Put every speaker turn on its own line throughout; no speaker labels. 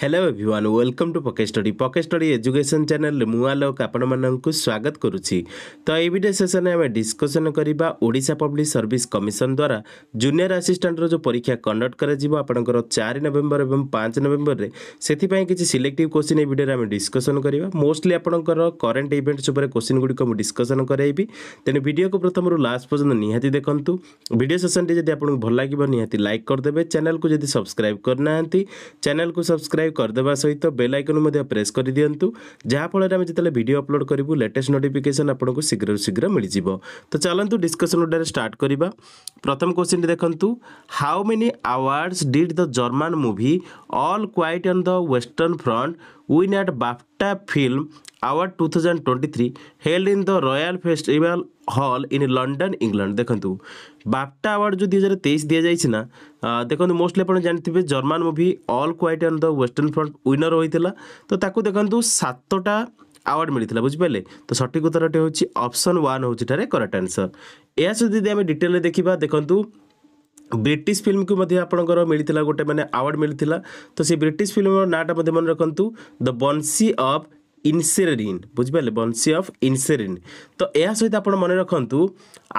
Hello everyone welcome to ପକେ study ପକେ study education ଚ୍ୟାନେଲରେ ମୁଁ ଆଲୋକ ଆପଣମାନଙ୍କୁ ସ୍ୱାଗତ କରୁଛି ତ ଏଇ ଭିଡ଼ିଓ ସେସନ୍ରେ ଆମେ ଡିସ୍କସନ୍ କରିବା ଓଡ଼ିଶା ପବ୍ଲିକ୍ ସର୍ଭିସ୍ କମିଶନ ଦ୍ୱାରା ଜୁନିୟର ଆସିଷ୍ଟାଣ୍ଟର ଯେଉଁ ପରୀକ୍ଷା କଣ୍ଡକ୍ଟ କରାଯିବ ଆପଣଙ୍କର ଚାରି ନଭେମ୍ବର ଏବଂ ପାଞ୍ଚ ନଭେମ୍ବରରେ ସେଥିପାଇଁ କିଛି ସିଲେକ୍ଟିଭ୍ କୋଶ୍ଚିନ୍ ଏଇ ଭିଡ଼ିଓରେ ଆମେ ଡିସ୍କସନ୍ କରିବା ମୋଷ୍ଟଲି ଆପଣଙ୍କର କରେଣ୍ଟ ଇଭେଣ୍ଟସ୍ ଉପରେ କୋଶ୍ଚିନ୍ ଗୁଡ଼ିକ ମୁଁ ଡିସ୍କସନ୍ କରାଇବି ତେଣୁ ଭିଡ଼ିଓକୁ ପ୍ରଥମରୁ ଲାଷ୍ଟ ପର୍ଯ୍ୟନ୍ତ ନିହାତି ଦେଖନ୍ତୁ ଭିଡ଼ିଓ ସେସନ୍ଟି ଯଦି ଆପଣଙ୍କୁ ଭଲ ଲାଗିବ ନିହାତି ଲାଇକ୍ କରିଦେବେ ଚ୍ୟାନେଲକୁ ଯଦି ସବସ୍କ୍ରାଇବ୍ କରିନାହାନ୍ତି ଚ୍ୟାନେଲକୁ ସବସ୍କ୍ରାଇବ୍ ସବସ୍କ୍ରାଇବ୍ କରିଦେବା ସହିତ ବେଲ୍ ଆଇକନ୍ ମଧ୍ୟ ପ୍ରେସ୍ କରିଦିଅନ୍ତୁ ଯାହାଫଳରେ ଆମେ ଯେତେବେଳେ ଭିଡ଼ିଓ ଅପଲୋଡ଼ କରିବୁ ଲେଟେଷ୍ଟ ନୋଟିଫିକେସନ୍ ଆପଣଙ୍କୁ ଶୀଘ୍ରରୁ ଶୀଘ୍ର ମିଳିଯିବ ତ ଚାଲନ୍ତୁ ଡିସ୍କସନ୍ ଗୋଟାରେ ଷ୍ଟାର୍ଟ କରିବା ପ୍ରଥମ କ୍ୱେଶ୍ଚିନ୍ ଦେଖନ୍ତୁ how many awards did the German movie All Quiet on the Western Front win at BAFTA film award two thousand twenty three held in the Royal Festival Hall in London England দেখুন BAFTA award যে দুই হাজার তেইশ দিয়েছে না দেখুন mostly আপনার জাঁথিবে German movie All Quiet on the Western Front winner হয়েছিল তো তাকে দেখুন সাতটা আওয়ার্ড মিলিଥିଲା বুঝিপারে তো সঠিক উত্তরটি হচ্ছে অপশন ওয়ান হচ্ছে ঠারে করেক্ট আনসর ଏହା ସହିତ ଯଦି ଆମେ ଡିଟେଲରେ ଦେଖିବା ଦେଖନ୍ତୁ ବ୍ରିଟିଶ ଫିଲ୍ମକୁ ମଧ୍ୟ ଆପଣଙ୍କର ମିଳିଥିଲା ଗୋଟେ ମାନେ ଆୱାର୍ଡ଼ ମିଳିଥିଲା ତ ସେ ବ୍ରିଟିଶ ଫିଲ୍ମର ନାଁଟା ମଧ୍ୟ ମନେ ରଖନ୍ତୁ ଦ ବନ୍ସି ଅଫ୍ ইনসেরিন বুঝিপারে বংশী অফ ইনসেরিন তো এর সহ আপনার মনে রাখতু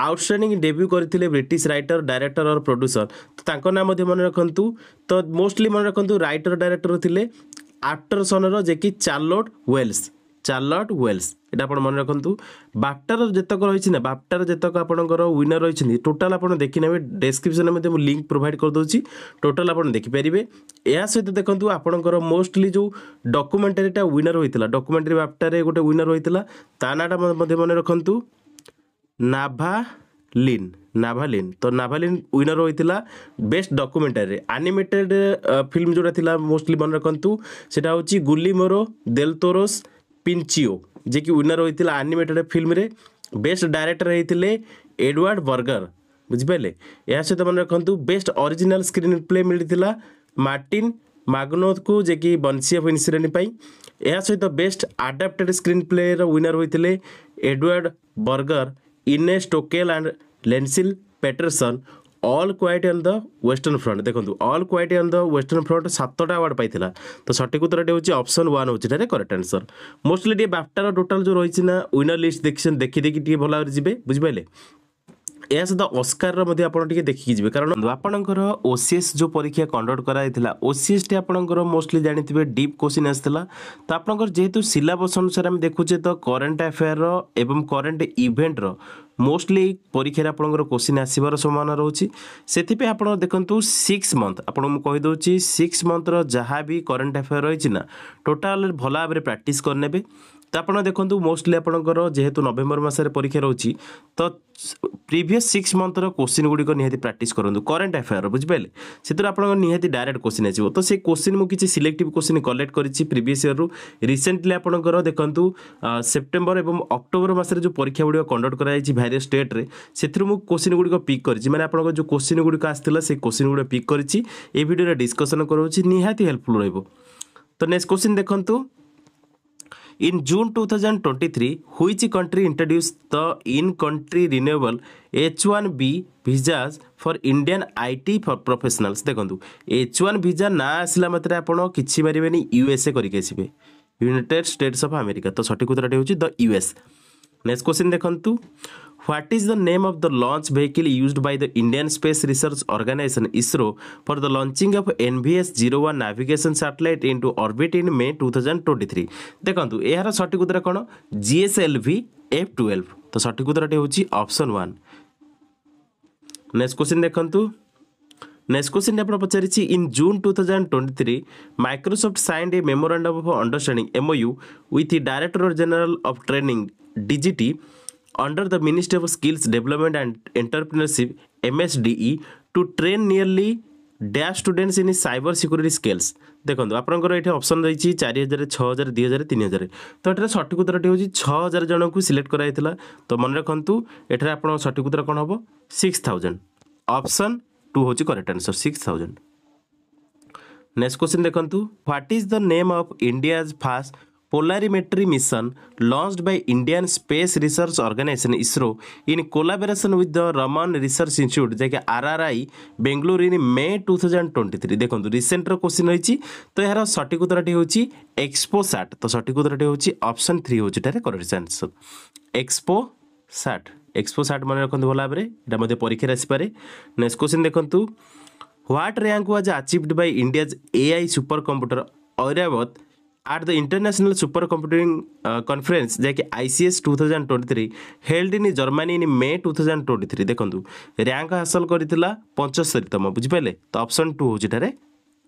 আউটস্ট্যান্ডিং ডেবু করে British writer director or producer তো তাঁর নাম মনে রাখতু তো মোস্টলি মনে রাখতু রাইটর ডাইরেক্টর লে আটরসনর যে কি চার্লোট ওয়েলস ଚାର୍ଲଟ୍ ୱେଲ୍ସ এটা আপনার মনে রাখতু বাপটার যেতক রয়েছে না বাপটার যেতক আপনার উইনর রয়েছেন টোটাল আপনার দেখি নেবে ডেসক্রিপশনে মধ্যে লিঙ্ক প্রোভাইড করেদেছি টোটাল আপনার দেখিপারে এর সহ দেখুন আপনার মোস্টলি যে ডকুমেন্টারিটা উইনর হয়েছিল ডকুমেন্টারি বাপটারে গোটে উইনর হয়েছিল তা নাটা মধ্যে মনে রাখতু নাভা লিন নাভালিন তো নাভালিন উইনর হয়েছিল বেস্ট ডকুমেন্টারি আনিমেটেড ফিল্ম যেটা লা মোস্টলি মনে রাখতু সেটা হচ্ছে গুলি মোর দেলতোরোস ପିଞ୍ଚିଓ ଯିଏକି ୱିନର୍ ହୋଇଥିଲା ଆନିମେଟେଡ଼୍ ଫିଲ୍ମରେ ବେଷ୍ଟ ଡାଇରେକ୍ଟର ହେଇଥିଲେ ଏଡ଼ୱାର୍ଡ଼ ବର୍ଗର ବୁଝିପାରିଲେ ଏହା ସହିତ ମନେ ରଖନ୍ତୁ ବେଷ୍ଟ ଅରିଜିନାଲ୍ ସ୍କ୍ରିନ୍ ପ୍ଲେ ମିଳିଥିଲା ମାର୍ଟିନ୍ ମାଗ୍ନୋକୁ ଯିଏକି ବଂଶୀ ଅଫ୍ ଇନ୍ସିଡେଣ୍ଟ ପାଇଁ ଏହା ସହିତ ବେଷ୍ଟ ଆଡାପ୍ଟେଡ଼୍ ସ୍କ୍ରିନ୍ ପ୍ଲେର ୱିନର୍ ହୋଇଥିଲେ Edward Berger Ian Stokell and Lesley Paterson All Quiet on the Western Front দেখুন All Quiet on the Western Front সাতটা আওয়ার্ড পাইছিল তো সঠিক উত্তরটি হচ্ছে অপশন ওয়ান হচ্ছে এটা করেক্ট আনসর মোস্টলি টিকিয়ে বাপ্টার টোটাল যে রয়েছে না উইনর লিস্ট দেখছেন দেখি দেখি টিকিয়ে ভালো ভাবে যাবে বুঝিপারে ଏହା ସହିତ ଅସ୍କାରର ମଧ୍ୟ ଆପଣ ଟିକେ ଦେଖିକି ଯିବେ କାରଣ ଆପଣଙ୍କର ଓସିଏସ୍ ଯେଉଁ ପରୀକ୍ଷା କଣ୍ଡକ୍ଟ କରାଯାଇଥିଲା ଓସିଏସ୍ଟି ଆପଣଙ୍କର ମୋଷ୍ଟଲି ଜାଣିଥିବେ ଡିପ୍ କୋଶ୍ଚିନ୍ ଆସିଥିଲା ତ ଆପଣଙ୍କର ଯେହେତୁ ସିଲାବସ୍ ଅନୁସାରେ ଆମେ ଦେଖୁଛେ ତ କରେଣ୍ଟ ଆଫେୟାର୍ର ଏବଂ କରେଣ୍ଟ ଇଭେଣ୍ଟର ମୋଷ୍ଟଲି ପରୀକ୍ଷାରେ ଆପଣଙ୍କର କୋଶ୍ଚିନ୍ ଆସିବାର ସମ୍ଭାବନା ରହୁଛି ସେଥିପାଇଁ ଆପଣ ଦେଖନ୍ତୁ ସିକ୍ସ ମନ୍ଥ ଆପଣଙ୍କୁ ମୁଁ କହିଦେଉଛି ସିକ୍ସ ମନ୍ଥର ଯାହା ବି କରେଣ୍ଟ ଆଫେୟାର୍ ରହିଛି ନା ଟୋଟାଲ୍ ଭଲ ଭାବରେ ପ୍ରାକ୍ଟିସ୍ କରିନେବେ ତ ଆପଣ ଦେଖନ୍ତୁ ମୋଷ୍ଟଲି ଆପଣଙ୍କର ଯେହେତୁ ନଭେମ୍ବର ମାସରେ ପରୀକ୍ଷା ରହୁଛି ତ ପ୍ରିଭିୟସ୍ ସିକ୍ସ ମନ୍ଥର କୋଶ୍ଚିନ୍ ଗୁଡ଼ିକ ନିହାତି ପ୍ରାକ୍ଟିସ୍ କରନ୍ତୁ କରେଣ୍ଟ ଆଫେୟାର ବୁଝିପାରିଲେ ସେଥିରୁ ଆପଣଙ୍କ ନିହାତି ଡାଇରେକ୍ଟ କୋଶ୍ଚିନ୍ ଆସିବ ତ ସେ କୋଶ୍ଚିନ୍ ମୁଁ କିଛି ସିଲେକ୍ଟିଭ୍ କୋଶ୍ଚିନ୍ କଲେକ୍ଟ କରିଛି ପ୍ରିଭିୟସ୍ ଇୟର୍ରୁ ରିସେଣ୍ଟଲି ଆପଣଙ୍କର ଦେଖନ୍ତୁ ସେପ୍ଟେମ୍ବର ଏବଂ ଅକ୍ଟୋବର ମାସରେ ଯେଉଁ ପରୀକ୍ଷା ଗୁଡ଼ିକ କଣ୍ଡକ୍ଟ କରାଯାଇଛି ଭାରିୟସ୍ ଷ୍ଟେଟ୍ରେ ସେଥିରୁ ମୁଁ କୋଶ୍ଚିନ୍ ଗୁଡ଼ିକ ପିକ୍ କରିଛି ମାନେ ଆପଣଙ୍କ ଯେଉଁ କୋଶ୍ଚିନ୍ ଗୁଡ଼ିକ ଆସିଥିଲା ସେ କୋଶ୍ଚିନ୍ ଗୁଡ଼ିକ ପିକ୍ କରିଛି ଏ ଭିଡ଼ିଓରେ ডিসকসন করছি ନିହାତି ହେଲ୍ପଫୁଲ୍ ରହିବ ତ নেক্সট କୋଶ୍ଚିନ୍ ଦେଖନ୍ତୁ In June 2023, which country introduced the in-country renewable H1B visas for Indian I T professionals ଦେଖନ୍ତୁ ଏଚ୍ ୱାନ୍ ଭିଜା ନାଁ ଆସିଲା ମାତ୍ରେ ଆପଣ କିଛି ପାରିବେନି ୟୁଏସ୍ଏ କରିକି ଆସିବେ ୟୁନାଇଟେଡ୍ ଷ୍ଟେଟ୍ସ ଅଫ୍ ଆମେରିକା ତ ସଠିକ୍ ଉତ୍ତରଟି ହେଉଛି ଦ ୟୁଏସ୍ ନେକ୍ସଟ କ୍ୱେଶ୍ଚିନ୍ ଦେଖନ୍ତୁ What is the name of the launch vehicle used by the Indian Space Research Organization ISRO for the launching of NVS-01 navigation satellite into orbit in May 2023? দেখন্তু এর সঠিক উত্তর কোন GSLV F12 তো সঠিক উত্তরটি হচ্ছে অপশন 1 নেক্সট কোশ্চেন দেখন্তু नेक्स्ट क्वेश्चन आप पचारि in June two thousand twenty three Microsoft signed a memorandum of understanding MOU with director general of training DGT under the Ministry of Skills Development and Entrepreneurship MSDE to train nearly dash students in cyber security skills ଦେଖନ୍ତୁ ଆପଣଙ୍କର ଏଠି option ରହିଛି ଚାରି ହଜାର ଛଅ ହଜାର ଦୁଇ ହଜାର ତିନି ହଜାର ତ ଏଠାରେ ସଠିକ୍ ଉତ୍ତରଟି ହେଉଛି ଛଅ ହଜାର ଜଣଙ୍କୁ ସିଲେକ୍ଟ କରାଯାଇଥିଲା ତ ମନେ ରଖନ୍ତୁ ଏଠାରେ ଆପଣଙ୍କ ସଠିକ୍ ଉତ୍ତର କ'ଣ ହେବ ସିକ୍ସ ଥାଉଜେଣ୍ଡ ଅପସନ୍ ଟୁ ହେଉଛି correct answer six thousand next question ଦେଖନ୍ତୁ what is the name of India's first polarimetry mission launched by Indian Space Research Organization ISRO in collaboration with the Raman Research Institute যাকে RRI Bengaluru in May 2023 দেখুন রিসেন্টর question রয়েছে তো এর সঠিক উত্তরটি হচ্ছে এক্সপোস্যাট তো সঠিক উত্তরটি হচ্ছে অপশন 3 হচ্ছে এটার করেক্ট আনসার এক্সপোস্যাট এক্সপোস্যাট মনে রাখুন ভালো ভাবে এটা মধ্যে পরীক্ষায় আসিপারে নেক্সট কোশ্চিন দেখুন what rank was achieved by India's AI supercomputer Airawat at the International Supercomputing uh, Conference जैकि ICS 2023 held in Germany in May 2023 देखु रैंक हासिल करता पंचस्तरीतम बुझिपारे तो ऑप्शन टू हूँ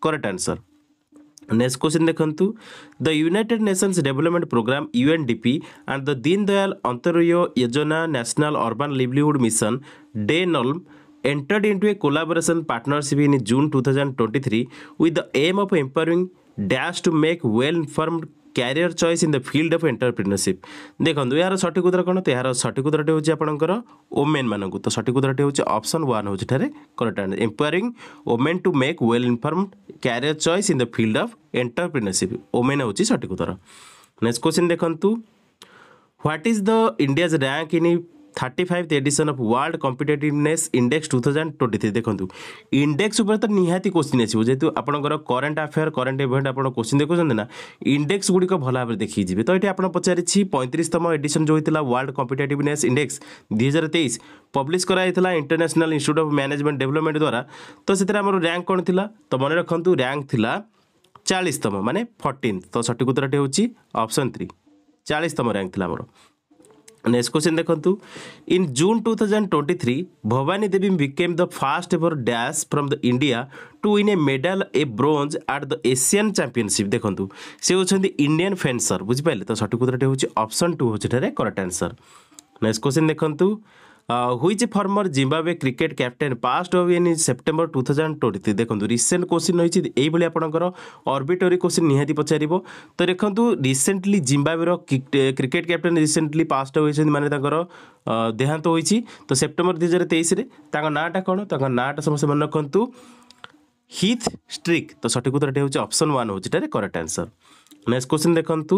करेक्ट आंसर नेक्स्ट क्वेश्चन देखु the United Nations development programme UNDP and the Deen Dayal Antyodaya Yojana national urban livelihood mission DAY NULM entered into a collaboration partnership in June 2023 with the aim of empowering dash to make well informed career choice in the field of entrepreneurship ଦେଖନ୍ତୁ ଏହାର ସଠିକ୍ ଉତ୍ତର କ'ଣ ତ ଏହାର ସଠିକ୍ ଉତ୍ତରଟି ହେଉଛି ଆପଣଙ୍କର ଓମେନ୍ମାନଙ୍କୁ ତ ସଠିକ୍ ଉତ୍ତରଟି ହେଉଛି ଅପସନ୍ ୱାନ୍ ହେଉଛି ଠାରେ correct answer empowering women to make well informed career choice in the field of entrepreneurship women ହେଉଛି ସଠିକ୍ ଉତ୍ତର ନେକ୍ସଟ କ୍ୱେଶ୍ଚିନ୍ ଦେଖନ୍ତୁ what is the India's rank in thirty five edition of world competitiveness index two thousand twenty three দেখুন index উপরে তো নিহতি question আসবে যেহেতু আপনার করেন্ট আফেয়ার করেন্ট ইভেন্ট আপনার কোশ্চিন দেখুছেন না ইন্ডেক্স গুড়ি ভাল ভাবে দেখি যাবে তো এটি আপনার পচারিছি পঁয়ত্রিশতম এডিশন যে হয়েছিল ওয়ার্ল্ড কম্পিটেটিভনেস ইন্ডেক্স দুই হাজার তেইশ পব্লিশ করা হয়েছিল international institute of management development ଦ୍ୱାରା ତ ସେଥିରେ ଆମର ର୍ୟାଙ୍କ କ'ଣ ଥିଲା ତ ମନେ ରଖନ୍ତୁ ର୍ୟାଙ୍କ ଥିଲା ଚାଳିଶତମ ମାନେ ଫର୍ଟିନ୍ଥ ତ ସଠିକ ଉତ୍ତରଟି ହେଉଛି ଅପସନ୍ ଥ୍ରୀ ଚାଳିଶତମ ର୍ୟାଙ୍କ ଥିଲା ଆମର ନେକ୍ସଟ କ୍ୱେଶ୍ଚିନ୍ ଦେଖନ୍ତୁ in June two thousand twenty three Bhavani Devi became the first ever dash from the India to win a medal a bronze at the Asian championship ଦେଖନ୍ତୁ ସେ ହେଉଛନ୍ତି ଇଣ୍ଡିଆନ୍ ଫେନ୍ସର ବୁଝିପାରିଲେ ତ ସଠିକ୍ ଉତ୍ତରଟି ହେଉଛି ଅପସନ୍ ଟୁ ହେଉଛି ଏଠାରେ କରେକ୍ଟ ଆନ୍ସର ନେକ୍ସଟ କ୍ୱେଶ୍ଚିନ୍ ଦେଖନ୍ତୁ which former Zimbabwe cricket captain passed off in September two thousand twenty দেখুন রিসেন্ট কোশ্চিন রয়েছে এইভাবে আপনার অর্বিটরি কোশ্চিন নিহতি পচারিব তো দেখুন রিসেন্টলি জিম্বাবের ক্রিকেট ক্যাপ্টেন রিসেন্টলি পাস্ট হয়েছেন মানে তাঁর দেহান্ত হয়েছি তো সেপ্টেম্বর দুই হাজার তেইশে তাঁর নাঁটা কোণ তাঁর নাঁটা সমস্ত মনে রাখতু হিথ স্ট্রিক তো সঠিক উত্তরটি হচ্ছে অপশন ওয়ান হচ্ছে এটার করেক্ট আনসর ନେକ୍ସଟ କ୍ୱେଶ୍ଚିନ୍ ଦେଖନ୍ତୁ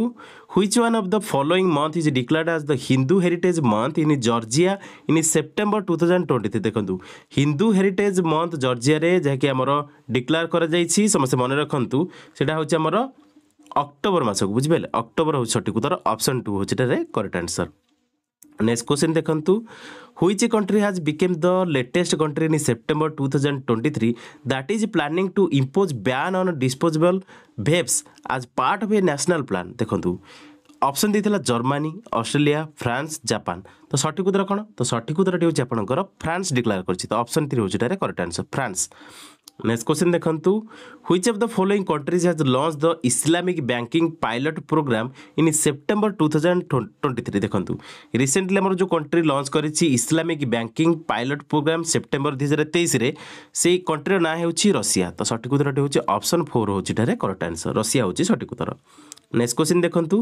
which one of the following month is declared as the Hindu heritage month in Georgia in September two thousand twenty three ଦେଖନ୍ତୁ ହିନ୍ଦୁ ହେରିଟେଜ୍ ମନ୍ଥ ଜର୍ଜିଆରେ ଯାହାକି ଆମର ଡିକ୍ଲାର କରାଯାଇଛି ସମସ୍ତେ ମନେ ରଖନ୍ତୁ ସେଇଟା ହେଉଛି ଆମର ଅକ୍ଟୋବର ମାସକୁ ବୁଝିପାରିଲେ ଅକ୍ଟୋବର ହେଉଛି ସଠିକ୍ ଉତ୍ତର ଅପସନ୍ ଟୁ ହେଉଛି ଏଠାରେ କରେକ୍ଟ ଆନ୍ସର୍ ନେକ୍ସଟ କ୍ୱେଶ୍ଚିନ୍ ଦେଖନ୍ତୁ which country has become the latest country in September two thousand twenty three that is planning to impose ban on disposable vapes as part of a national plan ଦେଖନ୍ତୁ option ଦେଇଥିଲା ଜର୍ମାନୀ Australia France Japan ତ ସଠିକ ଉତ୍ତର କ'ଣ ତ ସଠିକ ଉତ୍ତରଟି ହେଉଛି ଆପଣଙ୍କର ଫ୍ରାନ୍ସ ଡିକ୍ଲାର କରିଛି ତ ଅପସନ୍ ଥ୍ରୀ ହେଉଛି ଏଇଟାରେ correct answer France next question ଦେଖନ୍ତୁ which of the following countries has launch the Islamic banking pilot programme in September two thousand twenty three ଦେଖନ୍ତୁ ରିସେଣ୍ଟଲି ଆମର ଯେଉଁ କଣ୍ଟ୍ରି ଲଞ୍ଚ କରିଛି Islamic banking pilot programme September ଦୁଇ ହଜାର ତେଇଶରେ ସେଇ କଣ୍ଟ୍ରିର ନାଁ ହେଉଛି ରଷିଆ ତ ସଠିକ୍ ଉତ୍ତରଟି ହେଉଛି ଅପସନ୍ ଫୋର୍ ହେଉଛି ଏଠାରେ କରେକ୍ଟ ଆନ୍ସର୍ ରଷିଆ ହେଉଛି ସଠିକ୍ ଉତ୍ତର নেক্সট কোশ্চিন দেখন্তু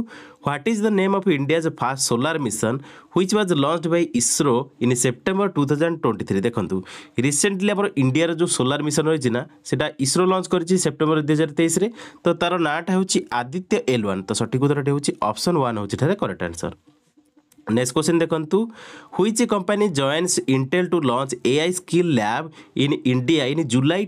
what is the name of India's first solar mission which was launched by ISRO in September two thousand twenty three দেখন্তু রিসেন্টলি আমার ইন্ডিয়ার যে সোলার মিশন রয়েছে না সেটা ইসরো লঞ্চ করেছে সেপ্টেম্বর দুই হাজার তেইশে তো তার নাঁটা হচ্ছে আদিত্য এল ওয়ান তো সঠিক উত্তরটি হচ্ছে অপশন ওয়ান হচ্ছে এখানে করেক্ট আনসর নেক্সট কোশ্চিন দেখন্তু which company joins Intel to launch AI skill lab in India in July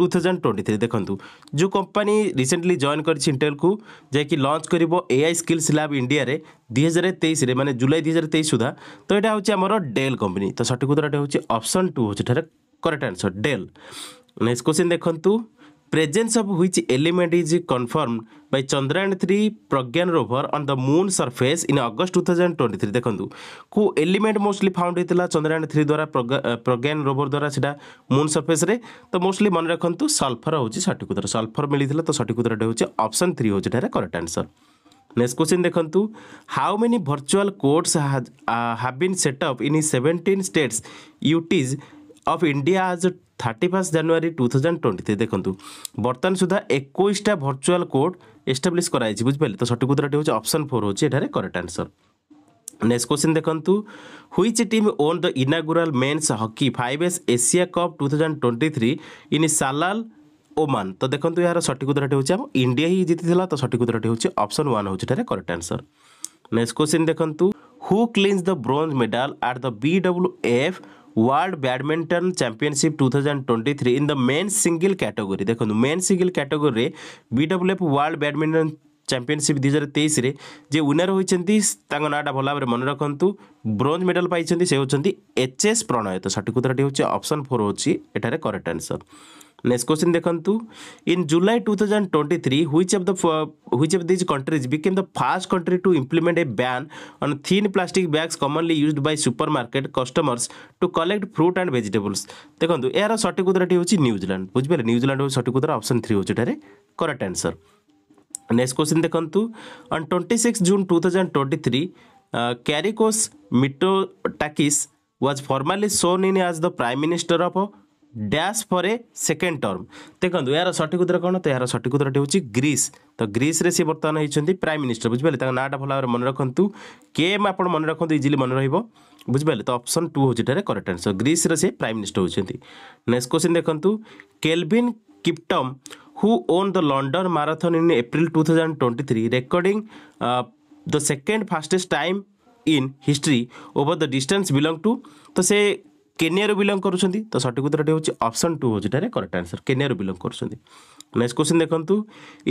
two thousand twenty three देख्नु जो कम्पनी रिसेन्टली जेन्टेल्लको जाकि लन्च गर एआई स्कल्स ल्याब इन्डिया दुई हजार तेइस मे जुलाई दुई हजार तेइस सुधा तर डेल कम्पनी त सठिक option two correct answer Dell next question देख्नु presence of which element is confirmed by Chandrayaan 3 Pragyan rover on the moon surface in August 2023 ଦେଖନ୍ତୁ କୋଉ ଏଲିମେଣ୍ଟ ମୋଷ୍ଟଲି ଫାଉଣ୍ଡ ହେଇଥିଲା ଚନ୍ଦ୍ରାୟଣ ଥ୍ରୀ ଦ୍ୱାରା ପ୍ରଜ୍ଞାନ ରୋଭର ଦ୍ୱାରା ସେଇଟା ମୁନ୍ ସର୍ଫେସ୍ରେ ତ ମୋଷ୍ଟଲି ମନେ ରଖନ୍ତୁ ସଲ୍ଫର ହେଉଛି ସଠିକ୍ ଉତ୍ତର ସଲ୍ଫର ମିଳିଥିଲା ତ ସଠିକ୍ ଉତ୍ତରଟା ହେଉଛି ଅପସନ୍ ଥ୍ରୀ ହେଉଛି ଏଠାରେ କରେକ୍ଟ ଆନ୍ସର୍ ନେକ୍ସଟ କ୍ୱେଶ୍ଚିନ୍ ଦେଖନ୍ତୁ how many virtual courts have been set up in seventeen states UTs of India as thirty first January two thousand টোয়েন্টিতে দেখুন বর্তমান সুদ্ধা একুশটা ভর্চুয়াল কোড এস্টাব্লিশ করা হয়েছে বুঝিপারে তো সঠিক উত্তরটি হচ্ছে অপশন ফোর হচ্ছে এটার করেক্ট আনসর নেক্সট কোশ্চিন দেখন্তু which team won the inaugural men's hockey five S Asia cup two thousand twenty three in Salalah Oman তো দেখুন এর সঠিক উত্তরটি হচ্ছে আম ইন্ডিয়া হি জিতিলা তো সঠিক উত্তরটি হচ্ছে অপশন ওয়ান হচ্ছে এটার করেক্ট আনসর নেক্সট কোশ্চিন দেখন্তু who clinches the bronze medal at the B W F world badminton championship two thousand twenty three in the men single category দেখুন men single category BWF world badminton championship ଦୁଇ ହଜାର ତେଇଶରେ ଯିଏ winner ହୋଇଛନ୍ତି ତାଙ୍କ ନାଁଟା ଭଲ ଭାବରେ ମନେ ରଖନ୍ତୁ ବ୍ରୋଞ୍ଜ ମେଡାଲ୍ ପାଇଛନ୍ତି ସେ ହେଉଛନ୍ତି ଏଚ୍ ଏସ୍ ପ୍ରଣୟ ତ ସଠିକ୍ ଉତ୍ତରଟି ହେଉଛି ଅପସନ୍ ଫୋର୍ ହେଉଛି ଏଠାରେ କରେକ୍ଟ ଆନ୍ସର୍ ନେକ୍ସଟ କ୍ୱେଶ୍ଚିନ୍ ଦେଖନ୍ତୁ in July two thousand twenty three which of the which of these countries became the first country to implement a ban on thin plastic bags commonly used by supermarket customers to collect fruit and vegetables ଦେଖନ୍ତୁ ଏହାର ସଠିକ୍ ଉତ୍ତରଟି ହେଉଛି New Zealand ବୁଝିପାରିଲେ New Zealand ହେଉଛି ସଠିକ୍ ଉତ୍ତର option three ହେଉଛି ଏଠାରେ କରେକ୍ଟ ଆନ୍ସର୍ ନେକ୍ସଟ କ୍ୱେଶ୍ଚିନ୍ ଦେଖନ୍ତୁ on twenty six June two thousand twenty three Kyriakos Mitsotakis was formally sworn in as the prime minister of dash for a second term ଦେଖନ୍ତୁ ଏହାର ସଠିକ ଉତ୍ତର କ'ଣ ତ ଏହାର ସଠିକ ଉତ୍ତରଟି ହେଉଛି ଗ୍ରୀସ୍ ତ ଗ୍ରୀସ୍ରେ ସେ ବର୍ତ୍ତମାନ ହୋଇଛନ୍ତି ପ୍ରାଇମ୍ ମିନିଷ୍ଟର ବୁଝିପାରିଲେ ତାଙ୍କ ନାଁଟା ଭଲ ଭାବରେ ମନେ ରଖନ୍ତୁ କେମ୍ ଆପଣ ମନେ ରଖନ୍ତୁ ଇଜିଲି ମନେ ରହିବ ବୁଝିପାରିଲେ ତ ଅପସନ୍ ଟୁ ହେଉଛି ଏଠାରେ କରେକ୍ଟ ଆନ୍ସର୍ ଗ୍ରୀସ୍ରେ ସେ ପ୍ରାଇମ୍ ମିନିଷ୍ଟର ହେଉଛନ୍ତି ନେକ୍ସଟ କ୍ୱେଶ୍ଚିନ୍ ଦେଖନ୍ତୁ Kelvin Kiptum who won the London Marathon in April 2023, recording uh, the second fastest time in history over the distance belong to. তো say. কেনিয়ারু belong করছেন তো সঠিক উত্তরটি হচ্ছে অপশন টু হচ্ছে এটার করেক্ট আনসর কেনিয়ারু বিলং করছেন নেক্সট কোশ্চিন দেখন্তু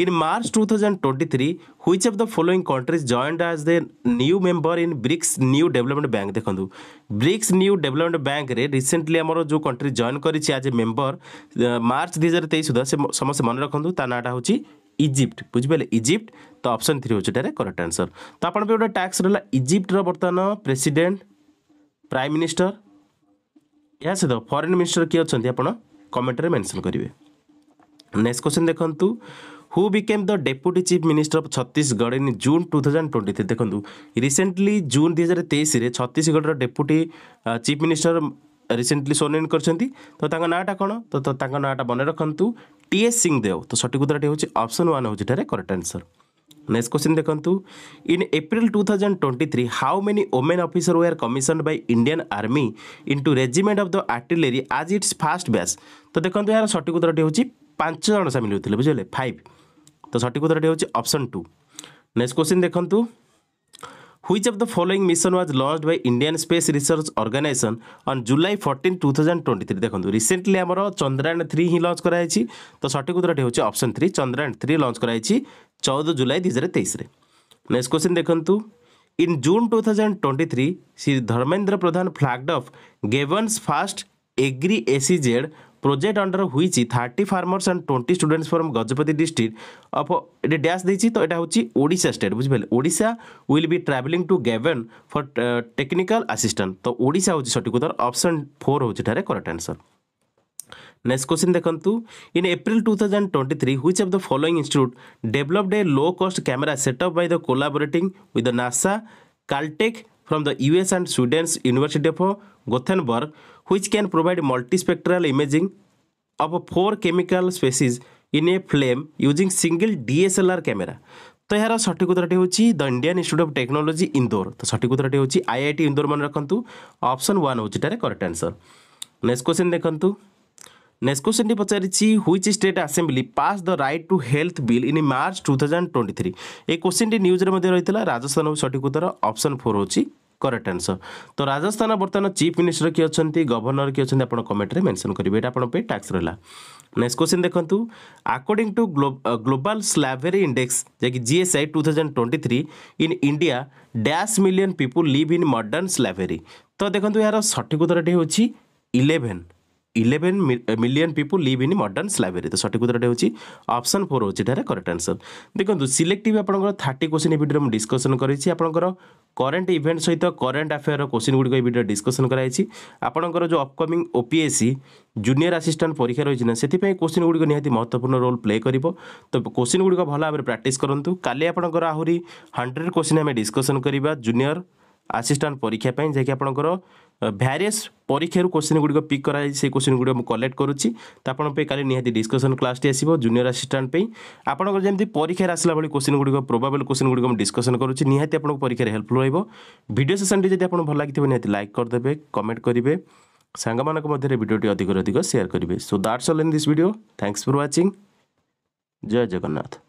in March two thousand twenty three which of the following countries joined as the new member in BRICS new development bank দেখন্তু ব্রিক্স নিউ ডেভেলপমেন্ট ব্যাঙ্করে recently আমার যে country join করেছি আজ এ member March দুই হাজার তেইশ সুদ্ধা সে সমস্ত মনে রাখন্তু তা নাটা হচ্ছে ইজিপ্ট বুঝিপারে ইজিপ্ট তো অপশন থ্রি হচ্ছে এটার করেক্ট আনসর তো আপনার গোটে ট্যাক্স রহলা ইজিপ্টর বর্তমান প্রেসিডেন্ট প্রাইম মিনিষ্টর ଏହା ସହିତ ଫରେନ୍ ମିନିଷ୍ଟର କିଏ ଅଛନ୍ତି ଆପଣ କମେଣ୍ଟରେ ମେନସନ୍ କରିବେ ନେକ୍ସଟ କ୍ୱେଶ୍ଚନ୍ ଦେଖନ୍ତୁ who became the deputy chief minister of Chhattisgarh in June two thousand twenty three ଦେଖନ୍ତୁ ରିସେଣ୍ଟଲି ଜୁନ୍ ଦୁଇ ହଜାର ତେଇଶରେ ଛତିଶଗଡ଼ର deputy chief minister recently sworn in କରିଛନ୍ତି ତ ତାଙ୍କ ନାଁଟା କ'ଣ ତ ତାଙ୍କ ନାଁଟା ମନେ ରଖନ୍ତୁ ଟି ଏସ୍ ସିଂଦେଓ ତ ସଠିକ ଉତ୍ତରଟି ହେଉଛି ଅପସନ୍ ୱାନ୍ ହେଉଛି ଏଠାରେ correct answer Next question dekhantu. In April 2023, how many women officers were commissioned by Indian Army into regiment of the artillery as its first batch? তো দেখন্তু এর সঠিক উত্তরটি হচ্ছে পাঁচ জন সামিল হয়েছিল বুঝলে ফাইভ তো সঠিক উত্তরটি হচ্ছে অপশন টু নেক্সট কোশ্চিন দেখন্তু Which of the following mission was launched by Indian Space Research Organization on July 14, 2023? দেখুন রিসেন্টলি আমার চন্দ্রায়ন থ্রি হি লঞ্চ করা হয়েছি তো সঠিক উত্তরটি হচ্ছে option three Chandrayaan three launch করা হয়েছি ଚଉଦ ଜୁଲାଇ ଦୁଇ ହଜାର ତେଇଶରେ ନେକ୍ସଟ କ୍ୱେଶ୍ଚିନ୍ ଦେଖନ୍ତୁ in June two thousand twenty three Shri Dharmendra Pradhan flagged off ଗେଭନ୍ସ first agri SEZ project under ହୋଇଛି thirty farmers and twenty students from Gajapati district of ଏଠି ଡ୍ୟାସ୍ ଦେଇଛି ତ ଏଇଟା ହେଉଛି ଓଡ଼ିଶା ଷ୍ଟେଟ୍ ବୁଝିପାରିଲେ Odisha will be travelling to ଗେଭେନ୍ ଫର୍ ଟେକ୍ନିକାଲ୍ ଆସିଷ୍ଟାଣ୍ଟ ତ ଓଡ଼ିଶା ହେଉଛି ସଠିକ୍ ଉତ୍ତର ଅପସନ୍ ଫୋର୍ ହେଉଛି ଏଠାରେ କରେକ୍ଟ ଆନ୍ସର୍ नेक्स्ट क्वेश्चन देखु in April two thousand twenty three which of the following institute developed a low cost camera setup by the collaborating with the NASA Caltech from the US and Sweden's University of Gothenburg, which can provide multispectral imaging of four chemical species in a flame using single DSLR camera तो यार सठिक उत्तरटी हूँ the Indian institute of technology Indore तो सठिक उत्तरटी हूँ आई I T Indore मन रखु अप्सन वन हूँ करेक्ट आंसर नेक्स्ट क्वेश्चन देखूँ नेक्स्ट Next question টি পচারিছি which state assembly passed the right to health bill in March 2023 এই question টি নিউজ রে মধ্যে রহিতলা রাজস্থান সঠিক उत्तर অপশন 4 হচ্ছে करेक्ट आंसर तो राजस्थान बर्तमान चीफ मिनिस्टर किए अच्छा गवर्नर किए अच्छा आप कमेंट्रे मेनसन करेंगे यहाँ आपंप टैक्स रहा नेक्स्ट क्वेश्चन देखूँ according to global slavery index जैकि GSI S two thousand twenty three in India dash million people live in modern slavery तो देखो यार सठिक उत्तर टी हूँ eleven eleven million people live in modern slavery তো সঠিক উত্তরটা হচ্ছে অপশন ফোর হচ্ছে এটার করেক্ট আনসর দেখুন সিলেক্টিভ আপনার থার্টি কোশ্চিন এই ভিডিওরে ডিসকসন করেছি আপনার করেন্ট ইভেন্ট সহ করেন্ট আফেয়ার কোশ্চিন গুড়ি এই ভিডিও ডিসকসন করাইছি আপনার যে অপকমিং ওপিএসসি জুনিয়র আসিষ্টাট পরীক্ষা রয়েছে না সেই কোশ্চিন গুড়ি নিহতি মহত্বপূর্ণ রোল প্লে করব তো কোশ্চিন গুড়ি ভাল ভাবে প্র্যাকটিস করতু কালি আপনার আহরি হন্ড্রেড কোশ্চিন আমি ডিসকসন করা জুনিয়র আসিষ্টাট পরীক্ষা যাই আপনার ভ্যারিয়াস পরীক্ষার কোশ্চিন গুড়ি পিক করা সেই কোশ্চিন গুড়ি মু কলেক্ট করুছি তো আপনার কালি নিহতি ডিসকসন ক্লাসটি আসব জুনিয়র আসিষ্টাট আপনার যেমন পরীক্ষার আসলা ভালো কোশ্চিন গুড়ি প্রোবাবল কোশ্চিন গুড়ি ডিসকসন করুছি নিহতি আপনার পরীক্ষার হেল্পফুল রহব ভিডিও সেসনটি যদি আপনার ভাল লাগি নিহতি লাইক করদেবে কমেন্ট করবে ସାଙ୍ଗମାନଙ୍କ ମଧ୍ୟରେ ଭିଡ଼ିଓଟି ଅଧିକରୁ ଅଧିକ ସେୟାର କରିବେ so that's all in this video thanks for watching ଜୟ ଜଗନ୍ନାଥ